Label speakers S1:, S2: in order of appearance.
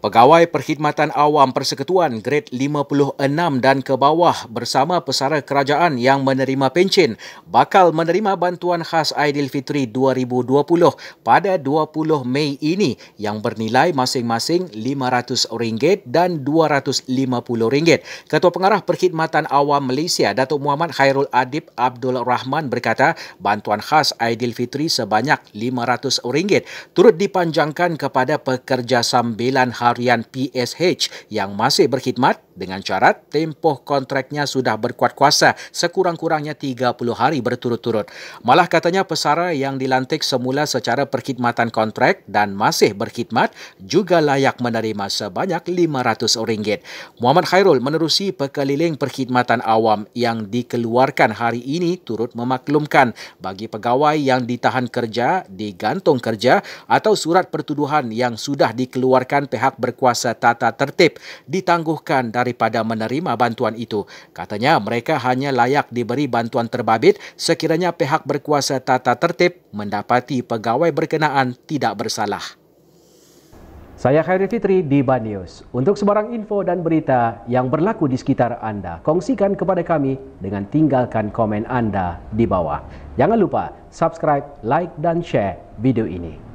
S1: Pegawai Perkhidmatan Awam Persekutuan Grade 56 dan ke bawah bersama pesara kerajaan yang menerima pencen bakal menerima bantuan khas Aidilfitri 2020 pada 20 Mei ini yang bernilai masing-masing RM500 dan RM250. Ketua Pengarah Perkhidmatan Awam Malaysia Datuk Muhammad Khairul Adib Abdul Rahman berkata bantuan khas Aidilfitri sebanyak RM500 turut dipanjangkan kepada pekerja sambilan khas harian PSH yang masih berkhidmat dengan syarat tempoh kontraknya sudah berkuat kuasa sekurang-kurangnya 30 hari berturut-turut. Malah katanya pesara yang dilantik semula secara perkhidmatan kontrak dan masih berkhidmat juga layak menerima sebanyak RM500. Muhammad Khairul menerusi pekeliling perkhidmatan awam yang dikeluarkan hari ini turut memaklumkan bagi pegawai yang ditahan kerja, digantung kerja atau surat pertuduhan yang sudah dikeluarkan pihak berkuasa tata tertib ditangguhkan daripada menerima bantuan itu. Katanya mereka hanya layak diberi bantuan terbabit sekiranya pihak berkuasa tata tertib mendapati pegawai berkenaan tidak bersalah. Saya Khairi Fitri di Banyus. Untuk sebarang info dan berita yang berlaku di sekitar Anda, kongsikan kepada kami dengan tinggalkan komen Anda di bawah. Jangan lupa subscribe, like dan share video ini.